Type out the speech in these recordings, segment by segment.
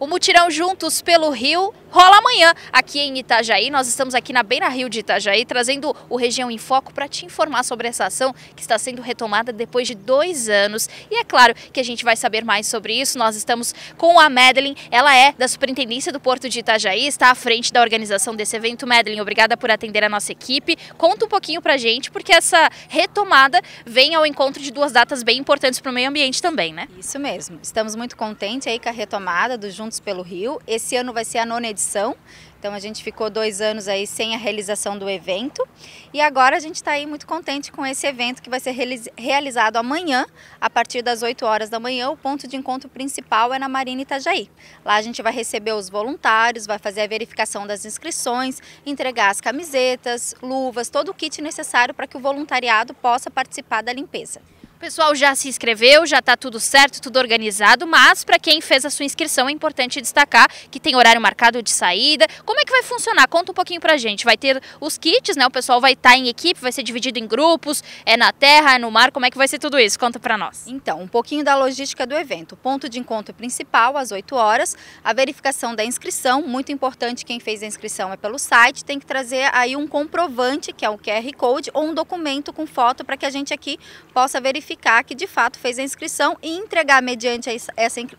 O mutirão Juntos pelo Rio rola amanhã aqui em Itajaí. Nós estamos aqui na Beira Rio de Itajaí, trazendo o Região em Foco para te informar sobre essa ação que está sendo retomada depois de dois anos. E é claro que a gente vai saber mais sobre isso. Nós estamos com a Madeline, ela é da Superintendência do Porto de Itajaí, está à frente da organização desse evento. Madeline, obrigada por atender a nossa equipe. Conta um pouquinho para a gente, porque essa retomada vem ao encontro de duas datas bem importantes para o meio ambiente também, né? Isso mesmo. Estamos muito contentes aí com a retomada do Juntos Juntos pelo Rio. Esse ano vai ser a nona edição, então a gente ficou dois anos aí sem a realização do evento e agora a gente está aí muito contente com esse evento que vai ser realizado amanhã, a partir das 8 horas da manhã. O ponto de encontro principal é na Marina Itajaí. Lá a gente vai receber os voluntários, vai fazer a verificação das inscrições, entregar as camisetas, luvas, todo o kit necessário para que o voluntariado possa participar da limpeza. O pessoal já se inscreveu, já está tudo certo, tudo organizado, mas para quem fez a sua inscrição é importante destacar que tem horário marcado de saída. Como é que vai funcionar? Conta um pouquinho para a gente. Vai ter os kits, né? O pessoal vai estar tá em equipe, vai ser dividido em grupos, é na terra, é no mar, como é que vai ser tudo isso? Conta para nós. Então, um pouquinho da logística do evento. Ponto de encontro principal às 8 horas, a verificação da inscrição, muito importante quem fez a inscrição é pelo site, tem que trazer aí um comprovante, que é o QR Code, ou um documento com foto para que a gente aqui possa verificar verificar que de fato fez a inscrição e entregar, mediante essa,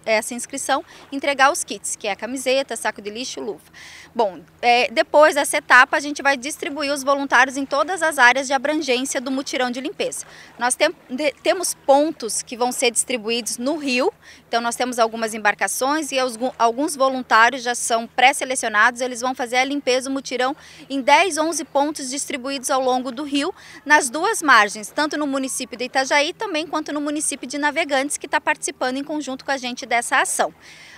essa inscrição, entregar os kits, que é camiseta, saco de lixo, luva. Bom, é, depois dessa etapa, a gente vai distribuir os voluntários em todas as áreas de abrangência do mutirão de limpeza. Nós tem, de, temos pontos que vão ser distribuídos no rio, então nós temos algumas embarcações e alguns, alguns voluntários já são pré-selecionados, eles vão fazer a limpeza, do mutirão, em 10, 11 pontos distribuídos ao longo do rio, nas duas margens, tanto no município de Itajaí também quanto no município de Navegantes, que está participando em conjunto com a gente dessa ação.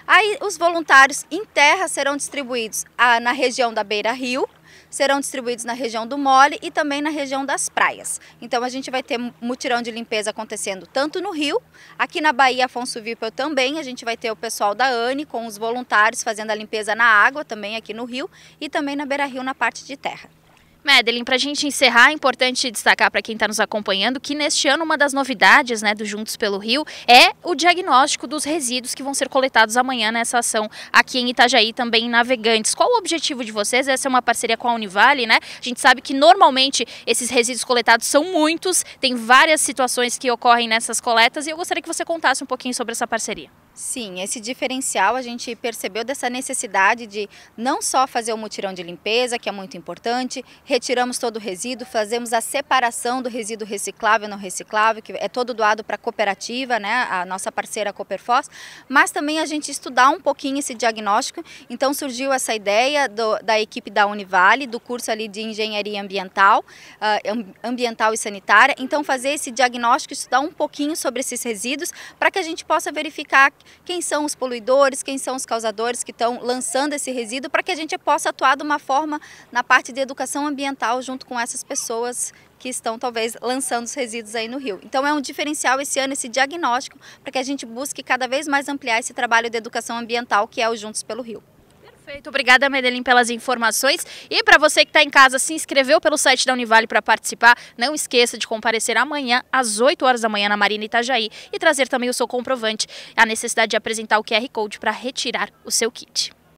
Aí os voluntários em terra serão distribuídos ah, na região da Beira Rio, serão distribuídos na região do Mole e também na região das praias. Então a gente vai ter mutirão de limpeza acontecendo tanto no Rio, aqui na Bahia Afonso Vipel também, a gente vai ter o pessoal da ANE com os voluntários fazendo a limpeza na água também aqui no Rio e também na Beira Rio na parte de terra. Madeline, para a gente encerrar, é importante destacar para quem está nos acompanhando que neste ano uma das novidades né, do Juntos pelo Rio é o diagnóstico dos resíduos que vão ser coletados amanhã nessa ação aqui em Itajaí, também em Navegantes. Qual o objetivo de vocês? Essa é uma parceria com a Univale, né? A gente sabe que normalmente esses resíduos coletados são muitos, tem várias situações que ocorrem nessas coletas e eu gostaria que você contasse um pouquinho sobre essa parceria. Sim, esse diferencial a gente percebeu dessa necessidade de não só fazer o mutirão de limpeza, que é muito importante, retiramos todo o resíduo, fazemos a separação do resíduo reciclável e não reciclável, que é todo doado para a cooperativa, né, a nossa parceira cooperfós mas também a gente estudar um pouquinho esse diagnóstico. Então surgiu essa ideia do, da equipe da Univale, do curso ali de Engenharia Ambiental, uh, Ambiental e Sanitária. Então fazer esse diagnóstico, estudar um pouquinho sobre esses resíduos, para que a gente possa verificar quem são os poluidores, quem são os causadores que estão lançando esse resíduo, para que a gente possa atuar de uma forma na parte de educação ambiental junto com essas pessoas que estão talvez lançando os resíduos aí no rio. Então é um diferencial esse ano, esse diagnóstico, para que a gente busque cada vez mais ampliar esse trabalho de educação ambiental que é o Juntos pelo Rio. Perfeito, obrigada Medellín pelas informações. E para você que está em casa, se inscreveu pelo site da Univale para participar, não esqueça de comparecer amanhã às 8 horas da manhã na Marina Itajaí e trazer também o seu comprovante, a necessidade de apresentar o QR Code para retirar o seu kit.